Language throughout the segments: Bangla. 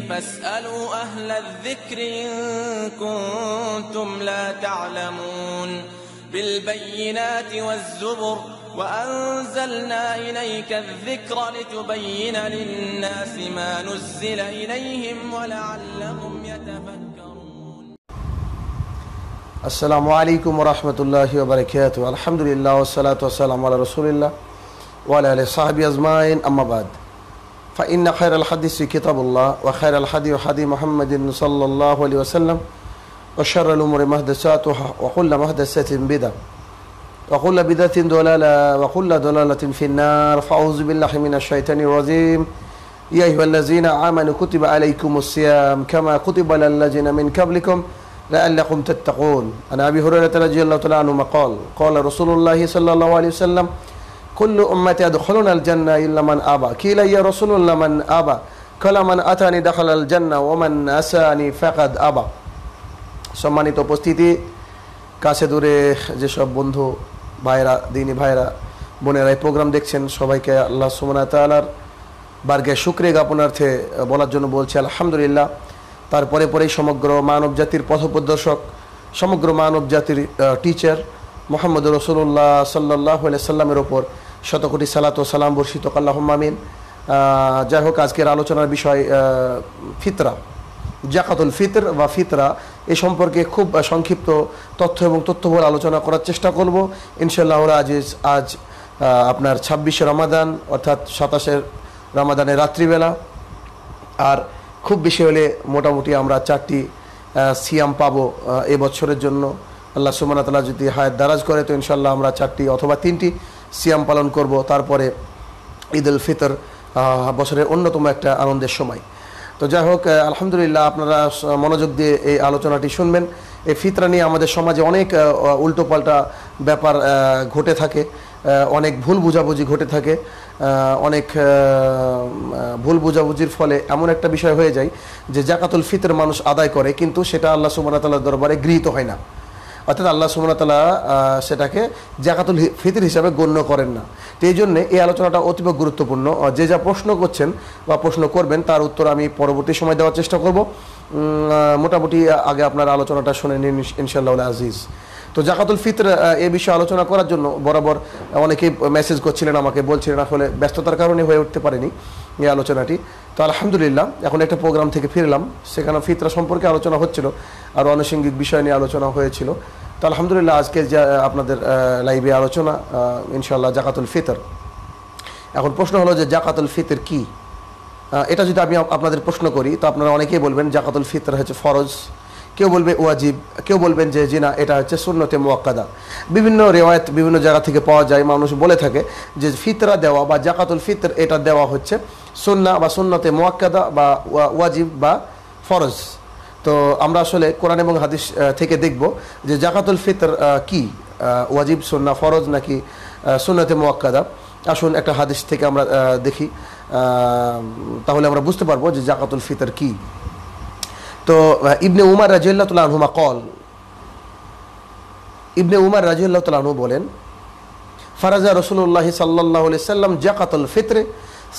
فاسألوا أهل الذكر إن كنتم لا تعلمون بالبينات والزبر وأنزلنا إليك الذكر لتبين للناس ما نزل إليهم ولعلهم يتفكرون السلام عليكم ورحمة الله وبركاته الحمد لله والصلاة والسلام على رسول الله وعلى آله وصحبه أجمعين أما بعد فإن خير الحديث كتاب الله وخير الحديث حديث محمد صلى الله عليه وسلم وشر الأمور مهدساتها وكل مهدسات بدا وكل بدا دلالة وكل دلالة في النار فأعوذ بالله من الشيطان الرجيم يا أيها الذين آمنوا كتب عليكم الصيام كما كتب على الذين من قبلكم لعلكم تتقون عن أبي هريرة رضي الله تعالى عنه قال قال رسول الله صلى الله عليه وسلم আবা কিলা ইয়া আবা আবা সম্মানিত উপস্থিতি কাছে দূরে যেসব বন্ধু ভাইরা দিনী ভাইরা বোনেরা এই প্রোগ্রাম দেখছেন সবাইকে আল্লাহ সুমনা তালার বার্গে শুক্রে জ্ঞাপনার্থে বলার জন্য বলছি আলহামদুলিল্লাহ তারপরে পরেই সমগ্র মানব জাতির পথপ্রদর্শক সমগ্র মানব জাতির টিচার মোহাম্মদ রসুল্লাহ সাল্লাহ সাল্লামের ওপর শতকোটি সালাত ও সালাম বর্ষিত কাল্লাহমামিন যাই হোক আজকের আলোচনার বিষয় ফিতরা জাকাতুল ফিতর বা ফিতরা এ সম্পর্কে খুব সংক্ষিপ্ত তথ্য এবং তথ্যবল আলোচনা করার চেষ্টা করব ইনশাল্লাহরা আজ আজ আপনার ছাব্বিশে রমাদান অর্থাৎ সাতাশের রমাদানের রাত্রিবেলা আর খুব বেশি হলে মোটামুটি আমরা চারটি সিয়াম পাবো এবছরের জন্য আল্লাহ সুমানা তালা যদি হায়াত দারাজ করে তো ইনশাল্লাহ আমরা চারটি অথবা তিনটি সিয়াম পালন করব তারপরে ঈদ উল ফিতর বছরের অন্যতম একটা আনন্দের সময় তো যাই হোক আলহামদুলিল্লাহ আপনারা মনোযোগ দিয়ে এই আলোচনাটি শুনবেন এই ফিতরা নিয়ে আমাদের সমাজে অনেক উল্টোপাল্টা ব্যাপার ঘটে থাকে অনেক ভুল বুঝাবুঝি ঘটে থাকে অনেক ভুল বুঝাবুঝির ফলে এমন একটা বিষয় হয়ে যায় যে জাকাতুল ফিতর মানুষ আদায় করে কিন্তু সেটা আল্লাহ সুমান তাল্লাহ দরবারে গৃহীত হয় না অর্থাৎ আল্লাহ সুমনতলা সেটাকে জাকাতুল ফিতির হিসাবে গণ্য করেন না তো এই জন্যে এই আলোচনাটা অতীব গুরুত্বপূর্ণ যে যা প্রশ্ন করছেন বা প্রশ্ন করবেন তার উত্তর আমি পরবর্তী সময় দেওয়ার চেষ্টা করব মোটামুটি আগে আপনার আলোচনাটা শুনে নিন ইনশাল্লাহ আজিজ তো জাকাতুল ফিতর এ বিষয়ে আলোচনা করার জন্য বরাবর অনেকেই মেসেজ করছিলেন আমাকে বলছিলেন আসলে ব্যস্ততার কারণে হয়ে উঠতে পারেনি এই আলোচনাটি তো আলহামদুলিল্লাহ এখন একটা প্রোগ্রাম থেকে ফিরলাম সেখানে ফিতরা সম্পর্কে আলোচনা হচ্ছিল আর আনুষঙ্গিক বিষয় নিয়ে আলোচনা হয়েছিল তো আলহামদুলিল্লাহ আজকে যে আপনাদের লাইভে আলোচনা ইনশাল্লাহ জাকাতুল ফিতর এখন প্রশ্ন হলো যে জাকাতুল ফিতর কি এটা যদি আমি আপনাদের প্রশ্ন করি তো আপনারা অনেকেই বলবেন জাকাতুল ফিতর হচ্ছে ফরজ কেউ বলবে ওয়াজিব কেউ বলবেন যে জিনা এটা হচ্ছে সুন্নতে মোয়াক্কাদা বিভিন্ন রেওয়ায়ত বিভিন্ন জায়গা থেকে পাওয়া যায় মানুষ বলে থাকে যে ফিতরা দেওয়া বা জাকাতুল ফিতর এটা দেওয়া হচ্ছে সুন্না বা সুন্নতে মোয়াক্কাদা বা ওয়াজিব বা ফরজ তো আমরা আসলে কোরআন এবং হাদিস থেকে দেখব যে জাকাতুল ফিতর কি ওয়াজিব সুন্না ফরজ নাকি সুন্নতে মোয়াক্কাদা আসুন একটা হাদিস থেকে আমরা দেখি তাহলে আমরা বুঝতে পারবো যে জাকাতুল ফিতর কী তো ইবনে উমার রাজিউল্লাহ তুল আনহুমা কল ইবনে উমার রাজিউল্লাহ তুল আনহু বলেন ফারাজা রসুল্লাহ সাল্লাহ সাল্লাম জাকাতুল ফিতরে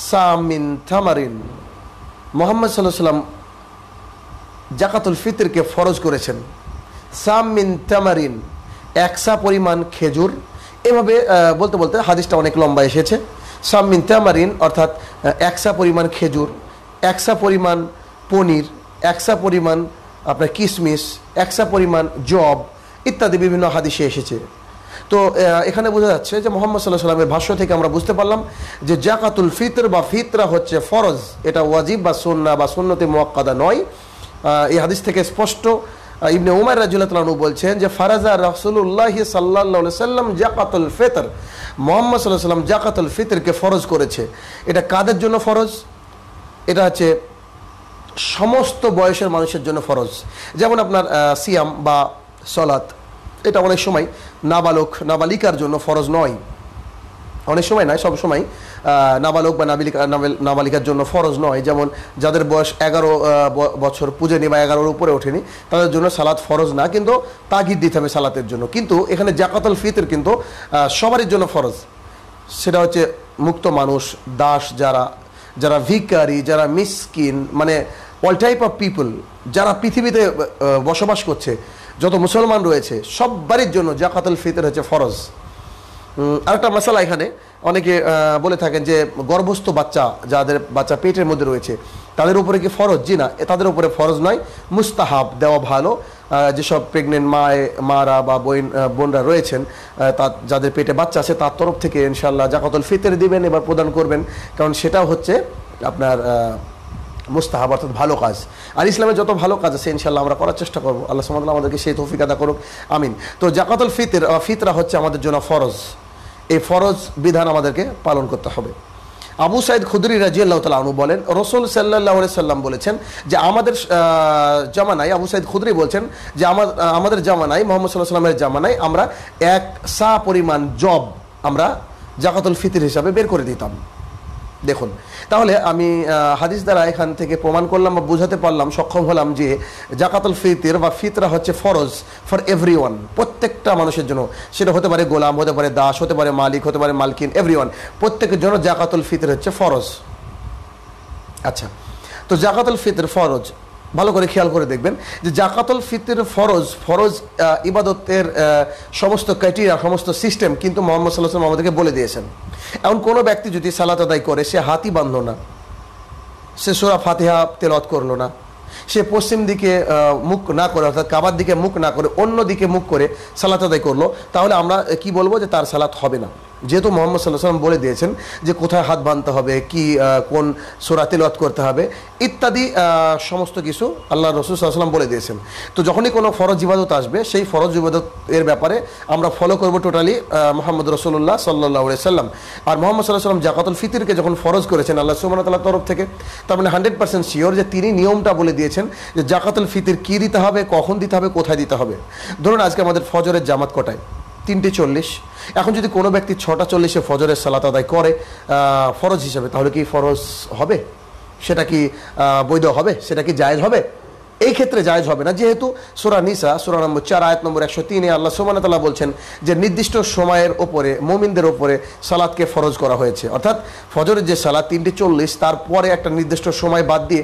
সামিন থামারিন মোহাম্মদ সাল্লাহ সাল্লাম জাকাতুল ফিতরকে ফরজ করেছেন সামিন থামারিন একসা পরিমাণ খেজুর এভাবে বলতে বলতে হাদিসটা অনেক লম্বা এসেছে সামিন থামারিন অর্থাৎ একসা পরিমাণ খেজুর একসা পরিমাণ পনির একসা পরিমাণ আপনার কিশমিশ একসা পরিমাণ জব ইত্যাদি বিভিন্ন হাদিসে এসেছে তো এখানে বোঝা যাচ্ছে যে মোহাম্মদ সাল্লাহ সাল্লামের ভাষ্য থেকে আমরা বুঝতে পারলাম যে জাকাতুল ফিতর বা ফিতরা হচ্ছে ফরজ এটা ওয়াজিব বা সন্না বা সন্নতি মোয়াক্কাদা নয় এই হাদিস থেকে স্পষ্ট ইবনে উমার রাজুল্লাহনু বলছেন যে ফারাজা রসুল্লাহ সাল্লাহ সাল্লাম জাকাতুল ফিতর মোহাম্মদ সাল্লাহ সাল্লাম জাকাতুল ফিতরকে ফরজ করেছে এটা কাদের জন্য ফরজ এটা হচ্ছে সমস্ত বয়সের মানুষের জন্য ফরজ যেমন আপনার সিয়াম বা সলাত এটা অনেক সময় নাবালক নাবালিকার জন্য ফরজ নয় অনেক সময় নয় সব সময় নাবালক বা নাবালিকা নাবালিকার জন্য ফরজ নয় যেমন যাদের বয়স এগারো বছর পূজেনি বা এগারোর উপরে ওঠেনি তাদের জন্য সালাত ফরজ না কিন্তু তাগিদ দিতে হবে সালাতের জন্য কিন্তু এখানে জাকাতুল ফিতর কিন্তু সবারই জন্য ফরজ সেটা হচ্ছে মুক্ত মানুষ দাস যারা যারা ভিকারি যারা মিসকিন মানে অল টাইপ অফ পিপল যারা পৃথিবীতে বসবাস করছে যত মুসলমান রয়েছে সব বাড়ির জন্য জাকাতুল ফিতর হচ্ছে ফরজ আরেকটা মশালা এখানে অনেকে বলে থাকেন যে গর্ভস্থ বাচ্চা যাদের বাচ্চা পেটের মধ্যে রয়েছে তাদের উপরে কি ফরজ জি না তাদের উপরে ফরজ নয় মুস্তাহাব দেওয়া ভালো যেসব প্রেগনেন্ট মায়ে মারা বা বোন বোনরা রয়েছেন তা যাদের পেটে বাচ্চা আছে তার তরফ থেকে ইনশাল্লাহ জাকাতুল ফিতর দিবেন এবার প্রদান করবেন কারণ সেটাও হচ্ছে আপনার মুস্তাহাব অর্থাৎ ভালো কাজ আর ইসলামের যত ভালো কাজ আছে ইনশাল্লাহ আমরা করার চেষ্টা করবো আল্লাহ সামাদ আমাদেরকে সেই তৌফিক আদা করুক আমিন তো জাকাতুল ফিতের ফিতরা হচ্ছে আমাদের জন্য ফরজ এই ফরজ বিধান আমাদেরকে পালন করতে হবে আবু সাইদ খুদরি রাজি আল্লাহ তালু বলেন রসুল সাল্লাহ সাল্লাম বলেছেন যে আমাদের জামানায় আবু সাইদ খুদরি বলছেন যে আমার আমাদের জামানায় মোহাম্মদ সাল্লাহ সাল্লামের জামানায় আমরা এক সা পরিমাণ জব আমরা জাকাতুল ফিতির হিসাবে বের করে দিতাম দেখুন তাহলে আমি হাদিস দ্বারা এখান থেকে প্রমাণ করলাম বা বোঝাতে পারলাম সক্ষম হলাম যে জাকাতুল ফিতির বা ফিতরা হচ্ছে ফরজ ফর এভরি প্রত্যেকটা মানুষের জন্য সেটা হতে পারে গোলাম হতে পারে দাস হতে পারে মালিক হতে পারে মালকিন এভরি প্রত্যেকের জন্য জাকাতুল ফিতর হচ্ছে ফরজ আচ্ছা তো জাকাতুল ফিতর ফরজ ভালো করে খেয়াল করে দেখবেন যে জাকাতুল ফিতর ফরজ ফরজ ইবাদতের সমস্ত ক্রাইটেরিয়া সমস্ত সিস্টেম কিন্তু মোহাম্মদ সাল্লাহ সাল্লাম আমাদেরকে বলে দিয়েছেন এমন কোনো ব্যক্তি যদি সালাত আদায় করে সে হাতি বাঁধল না সে সোরা ফাতিহা তেলত করলো না সে পশ্চিম দিকে মুখ না করে অর্থাৎ কাবার দিকে মুখ না করে অন্য দিকে মুখ করে সালাত আদায় করলো তাহলে আমরা কি বলবো যে তার সালাত হবে না যেহেতু মোহাম্মদ সাল্লাহ সাল্লাম বলে দিয়েছেন যে কোথায় হাত বাঁধতে হবে কি কোন সোরা করতে হবে ইত্যাদি সমস্ত কিছু আল্লাহ রসুল সাল্লাম বলে দিয়েছেন তো যখনই কোনো ফরজ ইবাদত আসবে সেই ফরজ ইবাদত এর ব্যাপারে আমরা ফলো করব টোটালি মোহাম্মদ রসুল্লাহ সাল্লাহ সাল্লাম আর মোহাম্মদ সাল্লাহ সাল্লাম জাকাতুল ফিতিরকে যখন ফরজ করেছেন আল্লাহ সুমনতাল্লাহ তরফ থেকে তার মানে হান্ড্রেড পার্সেন্ট শিওর যে তিনি নিয়মটা বলে দিয়েছেন যে জাকাতুল ফিতির কী দিতে হবে কখন দিতে হবে কোথায় দিতে হবে ধরুন আজকে আমাদের ফজরের জামাত কটায় তিনটে চল্লিশ এখন যদি কোনো ব্যক্তি ছটা চল্লিশে ফজরের সালাত আদায় করে ফরজ হিসাবে তাহলে কি ফরজ হবে সেটা কি বৈধ হবে সেটা কি জায়েজ হবে এই ক্ষেত্রে জায়জ হবে না যেহেতু সুরা নিসা সুরা নম্বর চার আয়াত নম্বর একশো তিনে আল্লাহ সোমানতাল্লাহ বলছেন যে নির্দিষ্ট সময়ের ওপরে মোমিনদের ওপরে সালাদকে ফরজ করা হয়েছে অর্থাৎ ফজরের যে সালাদ তিনটি চল্লিশ তারপরে একটা নির্দিষ্ট সময় বাদ দিয়ে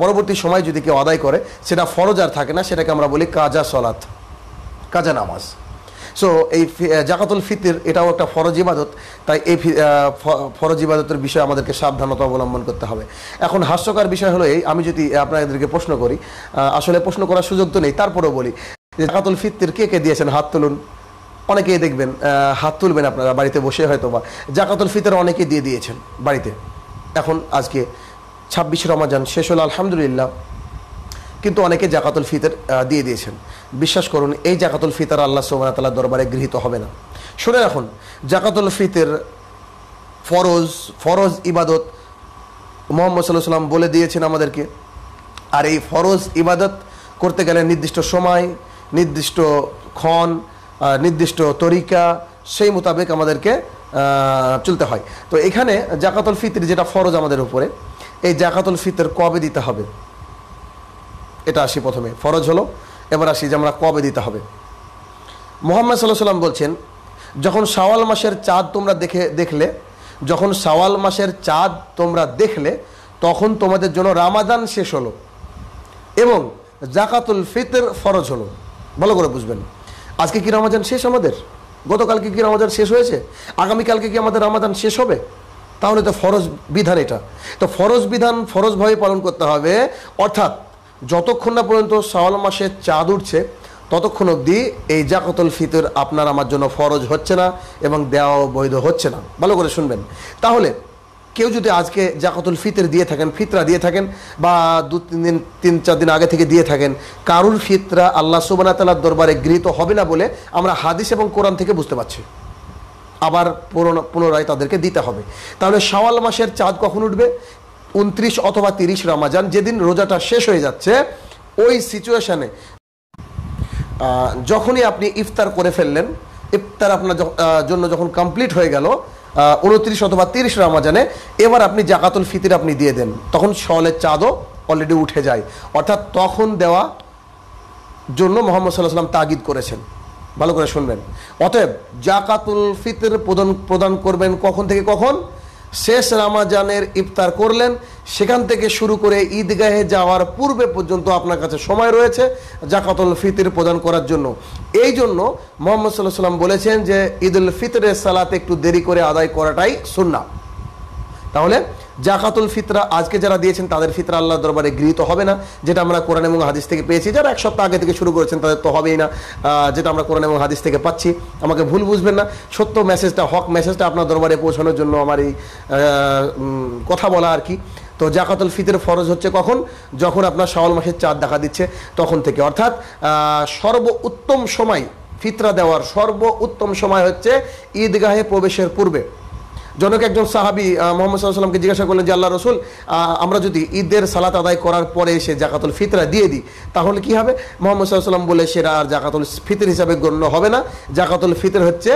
পরবর্তী সময় যদি কেউ আদায় করে সেটা ফরজ আর থাকে না সেটাকে আমরা বলি কাজা সলাৎ কাজা নামাজ সো এই জাকাতুল ফিতির এটাও একটা ফরজ ইবাদত তাই এই ফরজ ইবাদতের বিষয়ে আমাদেরকে সাবধানতা অবলম্বন করতে হবে এখন হাস্যকর বিষয় হলো এই আমি যদি আপনাদেরকে প্রশ্ন করি আসলে প্রশ্ন করার সুযোগ তো নেই তারপরেও বলি যে জাকাতুল ফিতির কে কে দিয়েছেন হাত তুলুন অনেকেই দেখবেন হাত তুলবেন আপনারা বাড়িতে বসে হয়তো বা জাকাতুল ফিতর অনেকে দিয়ে দিয়েছেন বাড়িতে এখন আজকে ছাব্বিশ রমাজান শেষ হলো আলহামদুলিল্লাহ কিন্তু অনেকে জাকাতুল ফিতর দিয়ে দিয়েছেন বিশ্বাস করুন এই জাকাতুল ফিতর আল্লাহ সোমাতালার দরবারে গৃহীত হবে না শুনে রাখুন জাকাতুল ফিতর ফরজ ফরজ ইবাদত মোহাম্মদ সাল্লাহ সাল্লাম বলে দিয়েছেন আমাদেরকে আর এই ফরজ ইবাদত করতে গেলে নির্দিষ্ট সময় নির্দিষ্ট ক্ষণ নির্দিষ্ট তরিকা সেই মোতাবেক আমাদেরকে চলতে হয় তো এখানে জাকাতুল ফিতর যেটা ফরজ আমাদের উপরে এই জাকাতুল ফিতর কবে দিতে হবে এটা আসি প্রথমে ফরজ হলো এবার আসি যে আমরা কবে দিতে হবে মোহাম্মদ সাল্লাহ সাল্লাম বলছেন যখন সাওয়াল মাসের চাঁদ তোমরা দেখে দেখলে যখন সাওয়াল মাসের চাঁদ তোমরা দেখলে তখন তোমাদের জন্য রামাদান শেষ হলো এবং জাকাতুল ফিতর ফরজ হলো ভালো করে বুঝবেন আজকে কি রামাজান শেষ আমাদের গতকালকে কি রামাজান শেষ হয়েছে আগামীকালকে কি আমাদের রামাজান শেষ হবে তাহলে তো ফরজ বিধান এটা তো ফরজ বিধান ফরজভাবে পালন করতে হবে অর্থাৎ যতক্ষণ না পর্যন্ত সওয়াল মাসে চাঁদ উঠছে ততক্ষণ অবধি এই জাকাতুল ফিতর আপনার আমার জন্য ফরজ হচ্ছে না এবং দেওয়াও বৈধ হচ্ছে না ভালো করে শুনবেন তাহলে কেউ যদি আজকে জাকাতুল ফিতর দিয়ে থাকেন ফিতরা দিয়ে থাকেন বা দু তিন দিন তিন চার দিন আগে থেকে দিয়ে থাকেন কারুর ফিতরা আল্লাহ সুবানাতালার দরবারে গৃহীত হবে না বলে আমরা হাদিস এবং কোরআন থেকে বুঝতে পারছি আবার পুনরায় তাদেরকে দিতে হবে তাহলে সওয়াল মাসের চাঁদ কখন উঠবে উনত্রিশ অথবা তিরিশ রামাজান যেদিন রোজাটা শেষ হয়ে যাচ্ছে ওই সিচুয়েশানে যখনই আপনি ইফতার করে ফেললেন ইফতার আপনার জন্য যখন কমপ্লিট হয়ে গেল উনত্রিশ অথবা তিরিশ রামাজানে এবার আপনি জাকাতুল ফিতির আপনি দিয়ে দেন তখন শলের চাঁদও অলরেডি উঠে যায় অর্থাৎ তখন দেওয়া জন্য মোহাম্মদ সাল্লাহ সাল্লাম তাগিদ করেছেন ভালো করে শুনবেন অতএব জাকাতুল ফিতর প্রদান প্রদান করবেন কখন থেকে কখন শেষ রামাজানের ইফতার করলেন সেখান থেকে শুরু করে ঈদগাহে যাওয়ার পূর্বে পর্যন্ত আপনার কাছে সময় রয়েছে জাকাতুল ফিতির প্রদান করার জন্য এই জন্য মোহাম্মদ সাল্লাহ সাল্লাম বলেছেন যে ঈদুল ফিতরের সালাতে একটু দেরি করে আদায় করাটাই সুন্না তাহলে জাকাতুল ফিতরা আজকে যারা দিয়েছেন তাদের ফিতরা আল্লাহ দরবারে গৃহীত হবে না যেটা আমরা কোরআন এবং হাদিস থেকে পেয়েছি যারা এক সপ্তাহ আগে থেকে শুরু করেছেন তাদের তো হবেই না যেটা আমরা কোরআন এবং হাদিস থেকে পাচ্ছি আমাকে ভুল বুঝবেন না সত্য মেসেজটা হক মেসেজটা আপনার দরবারে পৌঁছানোর জন্য আমার এই কথা বলা আর কি তো জাকাতুল ফিতর ফরজ হচ্ছে কখন যখন আপনার শাওয়াল মাসের চাঁদ দেখা দিচ্ছে তখন থেকে অর্থাৎ সর্ব উত্তম সময় ফিতরা দেওয়ার সর্ব উত্তম সময় হচ্ছে ঈদগাহে প্রবেশের পূর্বে জনক একজন সাহাবি মোহাম্মদ সাল্লামকে জিজ্ঞাসা করলেন যে আল্লাহ রসুল আমরা যদি ঈদের সালাত আদায় করার পরে সে জাকাতুল ফিতরা দিয়ে দিই তাহলে কি হবে মোহাম্মদ সাল্লাম বলে সেটা আর জাকাতুল ফিতর হিসাবে গণ্য হবে না জাকাতুল ফিতর হচ্ছে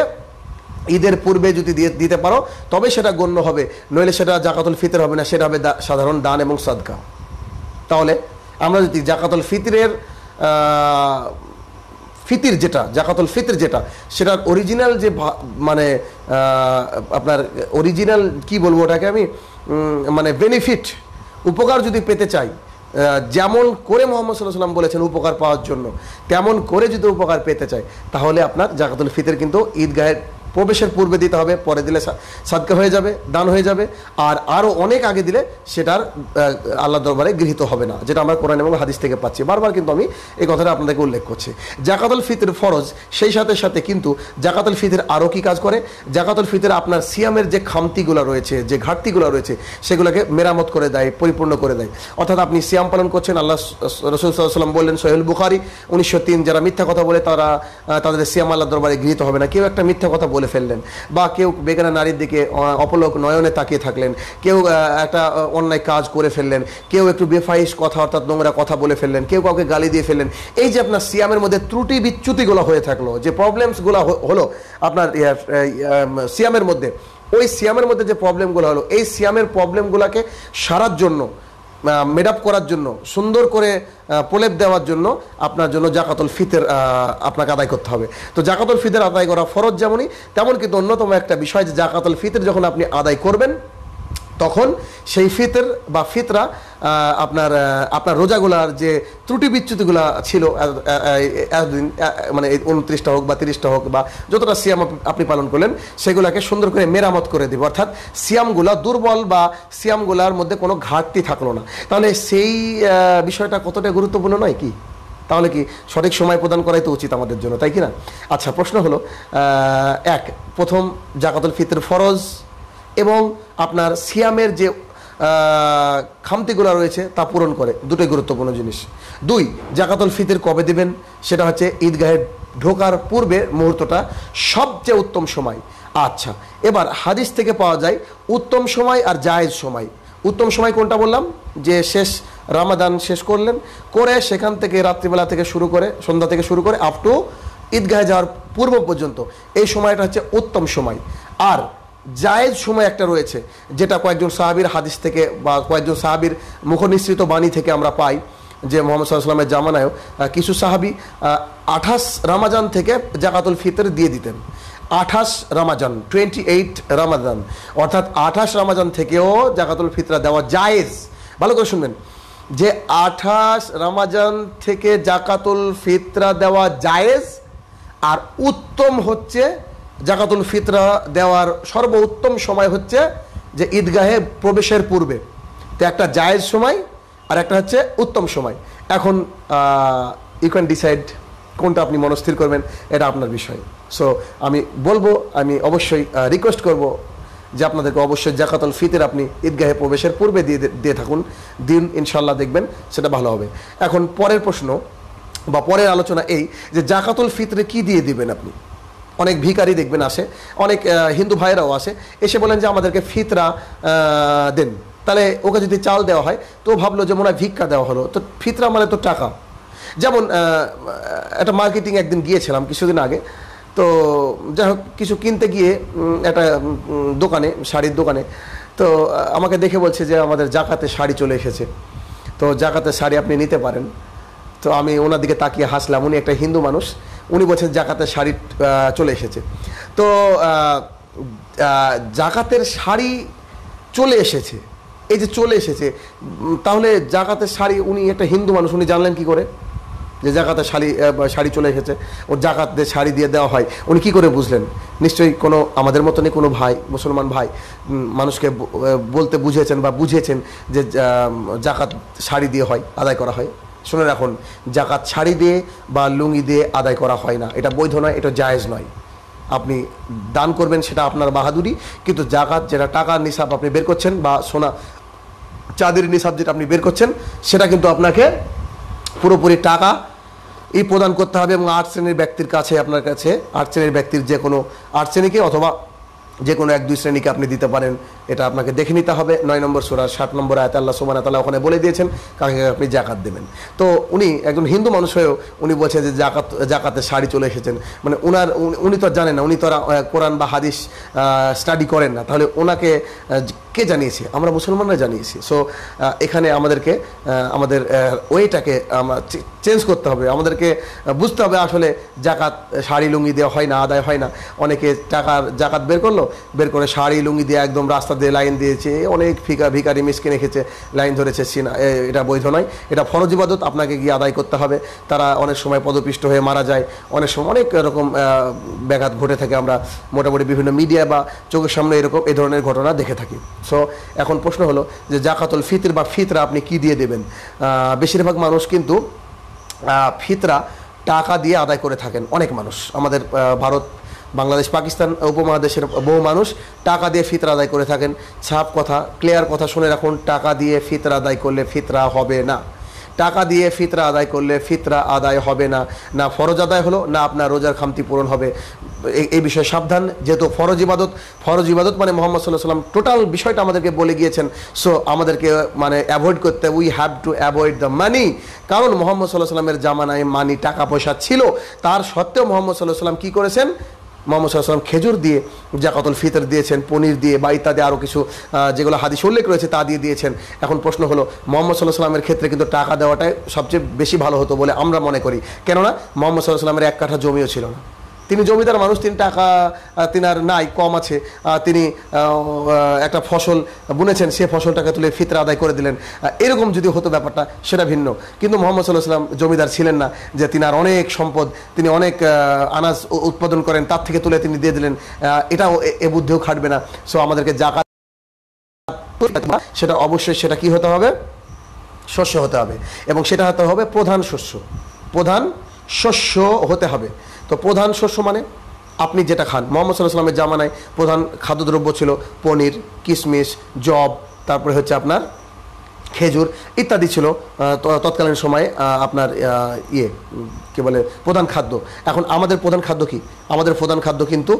ঈদের পূর্বে যদি দিয়ে দিতে পারো তবে সেটা গণ্য হবে নইলে সেটা জাকাতুল ফিতর হবে না সেটা হবে সাধারণ দান এবং সদকা তাহলে আমরা যদি জাকাতুল ফিতরের ফিতির যেটা জাকাতুল ফিতির যেটা সেটার অরিজিনাল যে মানে আপনার অরিজিনাল কি বলবো ওটাকে আমি মানে বেনিফিট উপকার যদি পেতে চাই যেমন করে মোহাম্মদ সাল্লাহ বলেছেন উপকার পাওয়ার জন্য তেমন করে যদি উপকার পেতে চাই তাহলে আপনার জাকাতুল ফিতের কিন্তু ঈদগাহের প্রবেশের পূর্বে দিতে হবে পরে দিলে সাদকা হয়ে যাবে দান হয়ে যাবে আর আরও অনেক আগে দিলে সেটার আল্লাহ দরবারে গৃহীত হবে না যেটা আমরা কোরআন এবং হাদিস থেকে পাচ্ছি বারবার কিন্তু আমি এই কথাটা আপনাদেরকে উল্লেখ করছি জাকাতুল ফিতের ফরজ সেই সাথে সাথে কিন্তু জাকাতুল ফিতের আরও কী কাজ করে জাকাতুল ফিতের আপনার সিয়ামের যে খামতিগুলো রয়েছে যে ঘাটতিগুলো রয়েছে সেগুলোকে মেরামত করে দেয় পরিপূর্ণ করে দেয় অর্থাৎ আপনি সিয়াম পালন করছেন আল্লাহ রসুল সাল্লাম বললেন সোহেল বুখারি উনিশশো তিন যারা মিথ্যা কথা বলে তারা তাদের সিয়াম আল্লাহ দরবারে গৃহীত হবে না কেউ একটা মিথ্যা কথা বলে বলে ফেললেন বা কেউ বেকারা নারীর দিকে অপলক নয়নে তাকিয়ে থাকলেন কেউ একটা অন্যায় কাজ করে ফেললেন কেউ একটু বেফাইস কথা অর্থাৎ নোংরা কথা বলে ফেললেন কেউ কাউকে গালি দিয়ে ফেললেন এই যে আপনার সিয়ামের মধ্যে ত্রুটি বিচ্যুতিগুলো হয়ে থাকলো যে প্রবলেমসগুলো হলো আপনার সিয়ামের মধ্যে ওই সিয়ামের মধ্যে যে প্রবলেমগুলো হলো এই সিয়ামের প্রবলেমগুলোকে সারার জন্য মেড আপ করার জন্য সুন্দর করে প্রলেপ দেওয়ার জন্য আপনার জন্য জাকাতুল ফিতের আপনাকে আদায় করতে হবে তো জাকাতুল ফিতের আদায় করা ফরজ যেমনই তেমন কিন্তু অন্যতম একটা বিষয় যে জাকাতুল ফিতের যখন আপনি আদায় করবেন তখন সেই ফিতর বা ফিতরা আপনার আপনার রোজাগুলার যে ত্রুটি বিচ্যুতিগুলা ছিল এতদিন মানে উনত্রিশটা হোক বা তিরিশটা হোক বা যতটা সিয়াম আপনি পালন করলেন সেগুলাকে সুন্দর করে মেরামত করে দেবে অর্থাৎ সিয়ামগুলা দুর্বল বা সিয়ামগুলার মধ্যে কোনো ঘাটতি থাকলো না তাহলে সেই বিষয়টা কতটা গুরুত্বপূর্ণ নয় কি তাহলে কি সঠিক সময় প্রদান করাই তো উচিত আমাদের জন্য তাই কি না আচ্ছা প্রশ্ন হলো এক প্রথম জাকাতুল ফিতর ফরজ এবং আপনার সিয়ামের যে খামতিগুলো রয়েছে তা পূরণ করে দুটোই গুরুত্বপূর্ণ জিনিস দুই জাকাতুল ফিতির কবে দেবেন সেটা হচ্ছে ঈদগাহে ঢোকার পূর্বে মুহূর্তটা সবচেয়ে উত্তম সময় আচ্ছা এবার হাদিস থেকে পাওয়া যায় উত্তম সময় আর জায়েজ সময় উত্তম সময় কোনটা বললাম যে শেষ রামাদান শেষ করলেন করে সেখান থেকে রাত্রিবেলা থেকে শুরু করে সন্ধ্যা থেকে শুরু করে আপ টু ঈদগাহে যাওয়ার পূর্ব পর্যন্ত এই সময়টা হচ্ছে উত্তম সময় আর জায়েজ সময় একটা রয়েছে যেটা কয়েকজন সাহাবির হাদিস থেকে বা কয়েকজন সাহাবির মুখনিসৃত বাণী থেকে আমরা পাই যে মোহাম্মদ সাল্লামের জামানায়ও কিছু সাহাবি আঠাশ রামাজান থেকে জাকাতুল ফিতর দিয়ে দিতেন আঠাশ রামাজান টোয়েন্টি এইট রামাজান অর্থাৎ আঠাশ রামাজান থেকেও জাকাতুল ফিতরা দেওয়া জায়েজ ভালো করে শুনবেন যে আঠাশ রামাজান থেকে জাকাতুল ফিতরা দেওয়া জায়েজ আর উত্তম হচ্ছে জাকাতুল ফিতরা দেওয়ার সর্বোত্তম সময় হচ্ছে যে ঈদগাহে প্রবেশের পূর্বে তো একটা জায়েজ সময় আর একটা হচ্ছে উত্তম সময় এখন ইউ ক্যান ডিসাইড কোনটা আপনি মনস্থির করবেন এটা আপনার বিষয় সো আমি বলবো আমি অবশ্যই রিকোয়েস্ট করব যে আপনাদেরকে অবশ্যই জাকাতুল ফিতের আপনি ঈদগাহে প্রবেশের পূর্বে দিয়ে দিয়ে থাকুন দিন ইনশাল্লাহ দেখবেন সেটা ভালো হবে এখন পরের প্রশ্ন বা পরের আলোচনা এই যে জাকাতুল ফিতরে কি দিয়ে দিবেন আপনি অনেক ভিকারি দেখবেন আসে অনেক হিন্দু ভাইয়েরাও আসে এসে বলেন যে আমাদেরকে ফিতরা দেন তাহলে ওকে যদি চাল দেওয়া হয় তো ভাবলো যে মনে হয় ভিক্ষা দেওয়া হলো তো ফিতরা মানে তো টাকা যেমন একটা মার্কেটিং একদিন গিয়েছিলাম কিছুদিন আগে তো যাই হোক কিছু কিনতে গিয়ে একটা দোকানে শাড়ির দোকানে তো আমাকে দেখে বলছে যে আমাদের জাকাতে শাড়ি চলে এসেছে তো জাকাতে শাড়ি আপনি নিতে পারেন তো আমি ওনার দিকে তাকিয়ে হাসলাম উনি একটা হিন্দু মানুষ উনি বলছেন জাকাতের শাড়ি চলে এসেছে তো জাকাতের শাড়ি চলে এসেছে এই যে চলে এসেছে তাহলে জাকাতের শাড়ি উনি একটা হিন্দু মানুষ উনি জানলেন কি করে যে জাকাতের শাড়ি শাড়ি চলে এসেছে ওর জাকাতদের শাড়ি দিয়ে দেওয়া হয় উনি কী করে বুঝলেন নিশ্চয়ই কোনো আমাদের মতনই কোনো ভাই মুসলমান ভাই মানুষকে বলতে বুঝেছেন বা বুঝেছেন যে জাকাত শাড়ি দিয়ে হয় আদায় করা হয় শুনে রাখুন জাকাত শাড়ি দিয়ে বা লুঙ্গি দিয়ে আদায় করা হয় না এটা বৈধ নয় এটা জায়েজ নয় আপনি দান করবেন সেটা আপনার বাহাদুরি কিন্তু জাকাত যেটা টাকার নিসাব আপনি বের করছেন বা সোনা চাঁদের নিসাব যেটা আপনি বের করছেন সেটা কিন্তু আপনাকে পুরোপুরি টাকা এই প্রদান করতে হবে এবং আট শ্রেণীর ব্যক্তির কাছে আপনার কাছে আট শ্রেণীর ব্যক্তির যে কোনো আট শ্রেণীকে অথবা যে কোনো এক দুই শ্রেণীকে আপনি দিতে পারেন এটা আপনাকে দেখে নিতে হবে নয় নম্বর সুরা ষাট নম্বর আয়তে আল্লাহ সুবান তাল্লাহ ওখানে বলে দিয়েছেন কাকে আপনি জাকাত দেবেন তো উনি একজন হিন্দু মানুষ হয়েও উনি বলছেন যে জাকাত জাকাতে শাড়ি চলে এসেছেন মানে ওনার উনি তো জানেন না উনি তো কোরআন বা হাদিস স্টাডি করেন না তাহলে ওনাকে কে জানিয়েছে আমরা মুসলমানরা জানিয়েছি সো এখানে আমাদেরকে আমাদের ওয়েটাকে চেঞ্জ করতে হবে আমাদেরকে বুঝতে হবে আসলে জাকাত শাড়ি লুঙ্গি দেওয়া হয় না আদায় হয় না অনেকে টাকার জাকাত বের করলো বের করে শাড়ি লুঙ্গি দিয়ে একদম রাস্তা রাস্তা দিয়ে লাইন দিয়েছে অনেক ফিকা ভিকারি কিনে খেয়েছে লাইন ধরেছে সিনা এটা বৈধ নয় এটা ফরজিবাদত আপনাকে গিয়ে আদায় করতে হবে তারা অনেক সময় পদপিষ্ট হয়ে মারা যায় অনেক সময় অনেক রকম ব্যাঘাত ঘটে থাকে আমরা মোটামুটি বিভিন্ন মিডিয়া বা চোখের সামনে এরকম এ ধরনের ঘটনা দেখে থাকি সো এখন প্রশ্ন হলো যে জাকাতুল ফিতর বা ফিতরা আপনি কি দিয়ে দেবেন বেশিরভাগ মানুষ কিন্তু ফিতরা টাকা দিয়ে আদায় করে থাকেন অনেক মানুষ আমাদের ভারত বাংলাদেশ পাকিস্তান উপমহাদেশের বহু মানুষ টাকা দিয়ে ফিতরা আদায় করে থাকেন ছাপ কথা ক্লিয়ার কথা শুনে রাখুন টাকা দিয়ে ফিতরা আদায় করলে ফিতরা হবে না টাকা দিয়ে ফিতরা আদায় করলে ফিতরা আদায় হবে না না ফরজ আদায় হলো না আপনার রোজার খামতি পূরণ হবে এই বিষয়ে সাবধান যেহেতু ফরজ ইবাদত ফরজ ইবাদত মানে মোহাম্মদ সাল্লাহ সাল্লাম টোটাল বিষয়টা আমাদেরকে বলে গিয়েছেন সো আমাদেরকে মানে অ্যাভয়েড করতে we have to avoid the money কারণ মোহাম্মদ সাল্লাহ সাল্লামের জামানায় মানি টাকা পয়সা ছিল তার সত্ত্বেও মোহাম্মদ সাল্লাহ সাল্লাম কী করেছেন মোহাম্মদ সাল্লাম খেজুর দিয়ে জাকাতুল ফিতর দিয়েছেন পনির দিয়ে বা ইত্যাদি আরও কিছু যেগুলো হাদিস উল্লেখ রয়েছে তা দিয়ে দিয়েছেন এখন প্রশ্ন হলো মোহাম্মদ সাল্লাহ সাল্লামের ক্ষেত্রে কিন্তু টাকা দেওয়াটাই সবচেয়ে বেশি ভালো হতো বলে আমরা মনে করি কেননা মোহাম্মদ সাল্লাহ সাল্লামের এক কাঠা জমিও ছিল না তিনি জমিদার মানুষ তিনি টাকা তিনার নাই কম আছে তিনি একটা ফসল বুনেছেন সে ফসলটাকে তুলে ফিতরা আদায় করে দিলেন এরকম যদি হতো ব্যাপারটা সেটা ভিন্ন কিন্তু মোহাম্মদ সাল্লাহ সাল্লাম জমিদার ছিলেন না যে তিনার অনেক সম্পদ তিনি অনেক আনাজ উৎপাদন করেন তার থেকে তুলে তিনি দিয়ে দিলেন এটাও এ বুদ্ধিও খাটবে না সো আমাদেরকে জাকাত সেটা অবশ্যই সেটা কি হতে হবে শস্য হতে হবে এবং সেটা হতে হবে প্রধান শস্য প্রধান শস্য হতে হবে তো প্রধান শস্য মানে আপনি যেটা খান মোহাম্মদ সাল্লাহ সাল্লামের জামানায় প্রধান খাদ্যদ্রব্য ছিল পনির কিশমিশ জব তারপরে হচ্ছে আপনার খেজুর ইত্যাদি ছিল তৎকালীন সময়ে আপনার ইয়ে কী বলে প্রধান খাদ্য এখন আমাদের প্রধান খাদ্য কি আমাদের প্রধান খাদ্য কিন্তু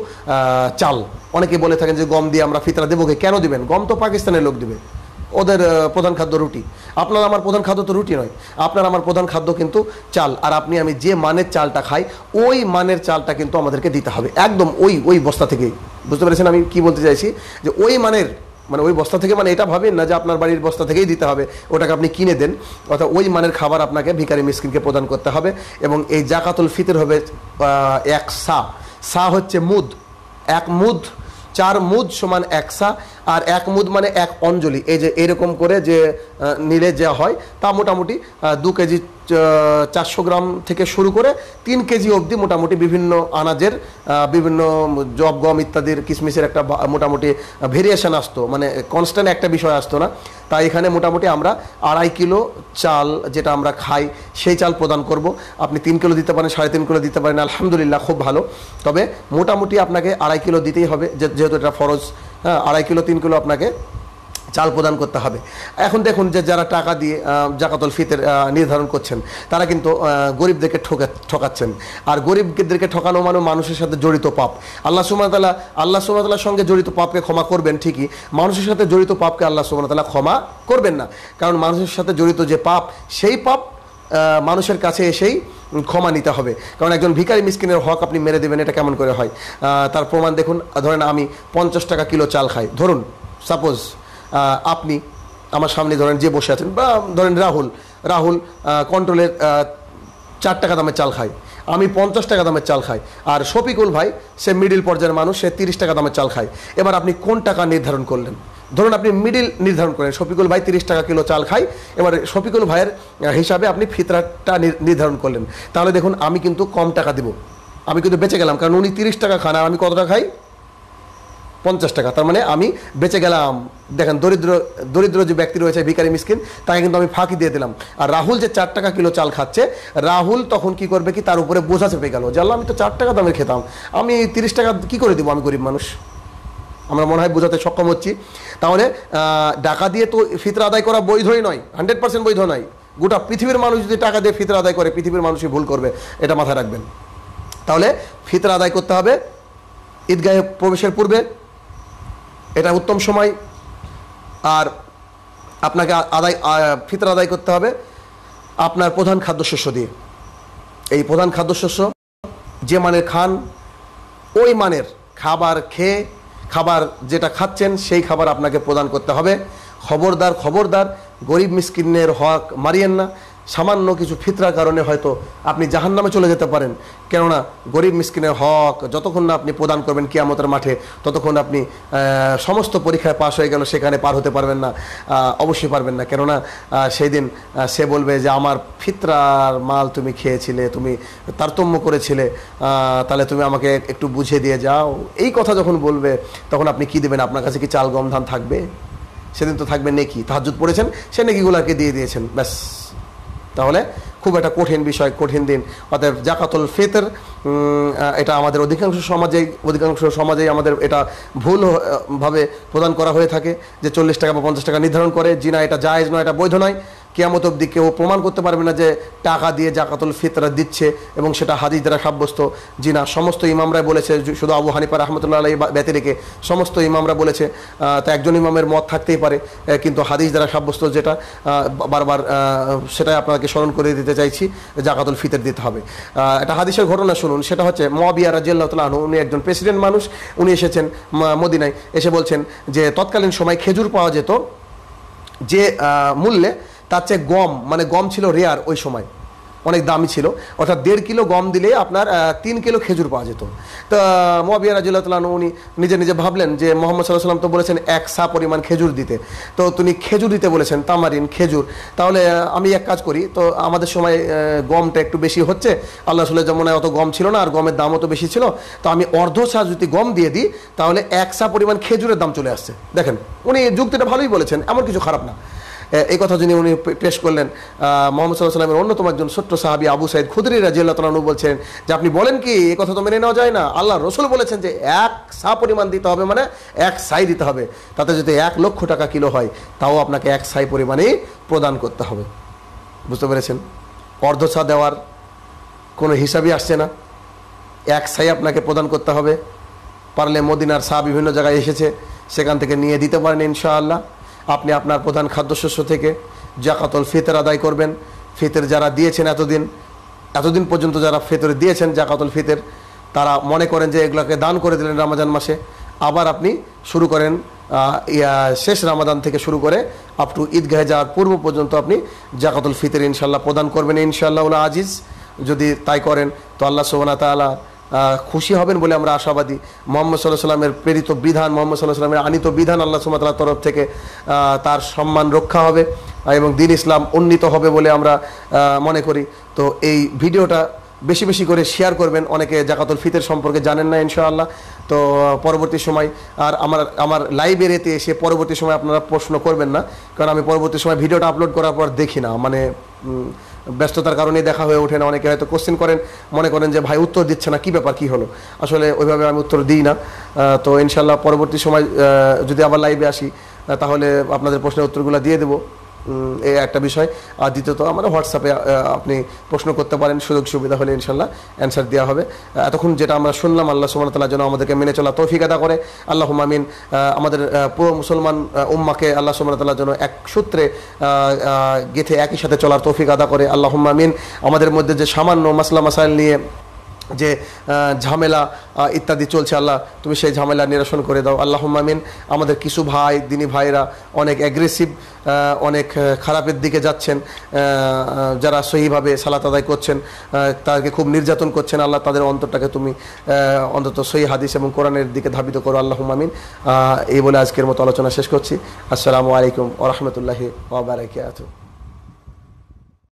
চাল অনেকে বলে থাকেন যে গম দিয়ে আমরা ফিতরা দেবো কেন দিবেন গম তো পাকিস্তানের লোক দিবে ওদের প্রধান খাদ্য রুটি আপনার আমার প্রধান খাদ্য তো রুটি নয় আপনার আমার প্রধান খাদ্য কিন্তু চাল আর আপনি আমি যে মানের চালটা খাই ওই মানের চালটা কিন্তু আমাদেরকে দিতে হবে একদম ওই ওই বস্তা থেকে বুঝতে পেরেছেন আমি কি বলতে চাইছি যে ওই মানের মানে ওই বস্তা থেকে মানে এটা ভাবেন না যে আপনার বাড়ির বস্তা থেকেই দিতে হবে ওটাকে আপনি কিনে দেন অর্থাৎ ওই মানের খাবার আপনাকে ভিকারি মিসকিনকে প্রদান করতে হবে এবং এই জাকাতুল ফিতের হবে এক সা সা হচ্ছে মুদ এক মুদ চার মুদ সমান এক সা আর এক মুদ মানে এক অঞ্জলি এই যে এরকম করে যে নিলে যা হয় তা মোটামুটি দু কেজি চারশো গ্রাম থেকে শুরু করে তিন কেজি অবধি মোটামুটি বিভিন্ন আনাজের বিভিন্ন জব গম ইত্যাদির কিশমিশের একটা মোটামুটি ভেরিয়েশান আসতো মানে কনস্ট্যান্ট একটা বিষয় আসতো না তাই এখানে মোটামুটি আমরা আড়াই কিলো চাল যেটা আমরা খাই সেই চাল প্রদান করব আপনি তিন কিলো দিতে পারেন সাড়ে তিন কিলো দিতে পারেন আলহামদুলিল্লাহ খুব ভালো তবে মোটামুটি আপনাকে আড়াই কিলো দিতেই হবে যেহেতু এটা ফরজ হ্যাঁ আড়াই কিলো তিন কিলো আপনাকে চাল প্রদান করতে হবে এখন দেখুন যে যারা টাকা দিয়ে জাকাতুল ফিতের নির্ধারণ করছেন তারা কিন্তু গরিবদেরকে ঠকে ঠকাচ্ছেন আর গরিবদেরকে ঠকানো মানে মানুষের সাথে জড়িত পাপ আল্লাহ সুমাতালা আল্লাহ সুমাতালার সঙ্গে জড়িত পাপকে ক্ষমা করবেন ঠিকই মানুষের সাথে জড়িত পাপকে আল্লাহ সুমাতালা ক্ষমা করবেন না কারণ মানুষের সাথে জড়িত যে পাপ সেই পাপ মানুষের কাছে এসেই ক্ষমা নিতে হবে কারণ একজন ভিকারি মিসকিনের হক আপনি মেরে দেবেন এটা কেমন করে হয় তার প্রমাণ দেখুন ধরেন আমি পঞ্চাশ টাকা কিলো চাল খাই ধরুন সাপোজ আপনি আমার সামনে ধরেন যে বসে আছেন বা ধরেন রাহুল রাহুল কন্ট্রোলের চার টাকা দামের চাল খায় আমি পঞ্চাশ টাকা দামের চাল খাই আর শফিকুল ভাই সে মিডিল পর্যায়ের মানুষ সে তিরিশ টাকা দামের চাল খায় এবার আপনি কোন টাকা নির্ধারণ করলেন ধরুন আপনি মিডিল নির্ধারণ করেন শফিকুল ভাই তিরিশ টাকা কিলো চাল খাই এবার শফিকুল ভাইয়ের হিসাবে আপনি ফিতরাটা নির্ধারণ করলেন তাহলে দেখুন আমি কিন্তু কম টাকা দেবো আমি কিন্তু বেঁচে গেলাম কারণ উনি তিরিশ টাকা খান আর আমি কতটা খাই পঞ্চাশ টাকা তার মানে আমি বেঁচে গেলাম দেখেন দরিদ্র দরিদ্র যে ব্যক্তি রয়েছে ভিকারি মিসকিন তাকে কিন্তু আমি ফাঁকি দিয়ে দিলাম আর রাহুল যে চার টাকা কিলো চাল খাচ্ছে রাহুল তখন কি করবে কি তার উপরে বোঝা চেপে গেল জানলাম আমি তো চার টাকা দামে খেতাম আমি তিরিশ টাকা কি করে দেবো আমি গরিব মানুষ আমরা মনে হয় বোঝাতে সক্ষম হচ্ছি তাহলে টাকা দিয়ে তো ফিতরা আদায় করা বৈধই নয় হান্ড্রেড পার্সেন্ট বৈধ নয় গোটা পৃথিবীর মানুষ যদি টাকা দিয়ে ফিতরা আদায় করে পৃথিবীর মানুষই ভুল করবে এটা মাথায় রাখবেন তাহলে ফিতরা আদায় করতে হবে ঈদগাহে প্রবেশের পূর্বে এটা উত্তম সময় আর আপনাকে আদায় ফিতরা আদায় করতে হবে আপনার প্রধান খাদ্যশস্য দিয়ে এই প্রধান খাদ্যশস্য যে মানের খান ওই মানের খাবার খেয়ে খাবার যেটা খাচ্ছেন সেই খাবার আপনাকে প্রদান করতে হবে খবরদার খবরদার গরিব মিসকিনের হক মারিয়েন না সামান্য কিছু ফিতরার কারণে হয়তো আপনি জাহান নামে চলে যেতে পারেন কেননা গরিব মিসকিনের হক যতক্ষণ না আপনি প্রদান করবেন কিয়ামতের মাঠে ততক্ষণ আপনি সমস্ত পরীক্ষায় পাশ হয়ে গেল সেখানে পার হতে পারবেন না অবশ্যই পারবেন না কেননা সেই দিন সে বলবে যে আমার ফিতরার মাল তুমি খেয়েছিলে তুমি তারতম্য করেছিলে তাহলে তুমি আমাকে একটু বুঝে দিয়ে যাও এই কথা যখন বলবে তখন আপনি কি দেবেন আপনার কাছে কি চাল গম ধান থাকবে সেদিন তো থাকবে নেকি তাহাজুত পড়েছেন সে নেকিগুলোকে দিয়ে দিয়েছেন ব্যাস তাহলে খুব একটা কঠিন বিষয় কঠিন দিন অতএব জাকাতুল ফিতর এটা আমাদের অধিকাংশ সমাজেই অধিকাংশ সমাজেই আমাদের এটা ভুল ভাবে প্রদান করা হয়ে থাকে যে চল্লিশ টাকা বা পঞ্চাশ টাকা নির্ধারণ করে জিনা এটা যায় নয় এটা বৈধ নয় কেয়ামত অব্দি কেউ প্রমাণ করতে পারবে না যে টাকা দিয়ে জাকাতুল ফিতরা দিচ্ছে এবং সেটা হাদিস দ্বারা সাব্যস্ত জি না সমস্ত ইমামরা বলেছে শুধু আবু হানিফা রহমতুল্লাহ আলাই ব্যতি রেখে সমস্ত ইমামরা বলেছে তা একজন ইমামের মত থাকতেই পারে কিন্তু হাদিস দ্বারা সাব্যস্ত যেটা বারবার সেটাই আপনাকে স্মরণ করে দিতে চাইছি জাকাতুল ফিতর দিতে হবে একটা হাদিসের ঘটনা শুনুন সেটা হচ্ছে মবিয়া রাজিয়াল্লাহ আনু উনি একজন প্রেসিডেন্ট মানুষ উনি এসেছেন মদিনায় এসে বলছেন যে তৎকালীন সময় খেজুর পাওয়া যেত যে মূল্যে তার চেয়ে গম মানে গম ছিল রেয়ার ওই সময় অনেক দামি ছিল অর্থাৎ দেড় কিলো গম দিলে আপনার তিন কিলো খেজুর পাওয়া যেত তো মোয়াবিয়া রাজুল্লাহ তালন উনি নিজে নিজে ভাবলেন যে মোহাম্মদ সাল্লাহ সাল্লাম তো বলেছেন এক সা পরিমাণ খেজুর দিতে তো তিনি খেজুর দিতে বলেছেন তামারিন খেজুর তাহলে আমি এক কাজ করি তো আমাদের সময় গমটা একটু বেশি হচ্ছে আল্লাহ সাল্লাহ যেমন অত গম ছিল না আর গমের দামও তো বেশি ছিল তো আমি অর্ধ সা যদি গম দিয়ে দিই তাহলে এক সা পরিমাণ খেজুরের দাম চলে আসছে দেখেন উনি যুক্তিটা ভালোই বলেছেন এমন কিছু খারাপ না এই কথা যিনি উনি পেশ করলেন মোহাম্মদ সাল্লাহ সাল্লামের অন্যতম একজন ছোট্ট সাহাবি আবু সাইদ খুদরি রাজিয়াল্লাহ তালু বলছেন যে আপনি বলেন কি এ কথা তো মেনে নেওয়া যায় না আল্লাহ রসুল বলেছেন যে এক সা পরিমাণ দিতে হবে মানে এক সাই দিতে হবে তাতে যদি এক লক্ষ টাকা কিলো হয় তাও আপনাকে এক সাই পরিমাণেই প্রদান করতে হবে বুঝতে পেরেছেন অর্ধ সা দেওয়ার কোনো হিসাবই আসছে না এক সাই আপনাকে প্রদান করতে হবে পারলে মদিনার সা বিভিন্ন জায়গায় এসেছে সেখান থেকে নিয়ে দিতে পারেন ইনশাআল্লাহ আপনি আপনার প্রধান খাদ্যশস্য থেকে জাকাতুল ফিতর আদায় করবেন ফিতর যারা দিয়েছেন এতদিন এতদিন পর্যন্ত যারা ফিতর দিয়েছেন জাকাতুল ফিতর তারা মনে করেন যে এগুলোকে দান করে দিলেন রামাজান মাসে আবার আপনি শুরু করেন শেষ রামাদান থেকে শুরু করে আপ টু ঈদগাহে যাওয়ার পূর্ব পর্যন্ত আপনি জাকাতুল ফিতর ইনশাল্লাহ প্রদান করবেন ইনশাল্লাহ আজিজ যদি তাই করেন তো আল্লাহ সোহানা তালা খুশি হবেন বলে আমরা আশাবাদী মোহাম্মদ সাল্লাহ সাল্লামের প্রেরিত বিধান মোহাম্মদ সাল্লাহ সাল্লামের আনিত বিধান আল্লাহ সুমাতার তরফ থেকে তার সম্মান রক্ষা হবে এবং দিন ইসলাম উন্নীত হবে বলে আমরা মনে করি তো এই ভিডিওটা বেশি বেশি করে শেয়ার করবেন অনেকে জাকাতুল ফিতের সম্পর্কে জানেন না ইনশাআল্লাহ তো পরবর্তী সময় আর আমার আমার এতে এসে পরবর্তী সময় আপনারা প্রশ্ন করবেন না কারণ আমি পরবর্তী সময় ভিডিওটা আপলোড করার পর দেখি না মানে ব্যস্ততার কারণে দেখা হয়ে ওঠে না অনেকে হয়তো কোশ্চেন করেন মনে করেন যে ভাই উত্তর দিচ্ছে না কী ব্যাপার কী হলো আসলে ওইভাবে আমি উত্তর দিই না তো ইনশাল্লাহ পরবর্তী সময় যদি আবার লাইভে আসি তাহলে আপনাদের প্রশ্নের উত্তরগুলো দিয়ে দেবো এ একটা বিষয় আর দ্বিতীয়ত আমার হোয়াটসঅ্যাপে আপনি প্রশ্ন করতে পারেন সুযোগ সুবিধা হলে ইনশাল্লাহ অ্যান্সার দেওয়া হবে এতক্ষণ যেটা আমরা শুনলাম আল্লাহ সুমান তাল্লাহ যেন আমাদেরকে মেনে চলা তৌফিক আদা করে আল্লাহ মামিন আমাদের পুরো মুসলমান উম্মাকে আল্লাহ সুমান তাল্লাহ যেন এক সূত্রে গেথে একই সাথে চলার তৌফিক আদা করে আল্লাহ মামিন আমাদের মধ্যে যে সামান্য মাসলা মাসাইল নিয়ে যে ঝামেলা ইত্যাদি চলছে আল্লাহ তুমি সেই ঝামেলা নিরসন করে দাও আল্লাহ মামিন আমাদের কিছু ভাই দিনী ভাইরা অনেক অ্যাগ্রেসিভ অনেক খারাপের দিকে যাচ্ছেন যারা সহিভাবে সালাত আদায় করছেন তাদেরকে খুব নির্যাতন করছেন আল্লাহ তাদের অন্তরটাকে তুমি অন্তত সহি হাদিস এবং কোরআনের দিকে ধাবিত করো আল্লাহ মামিন এই বলে আজকের মতো আলোচনা শেষ করছি আসসালামু আলাইকুম ওরহমতুল্লাহি ওবরাকাত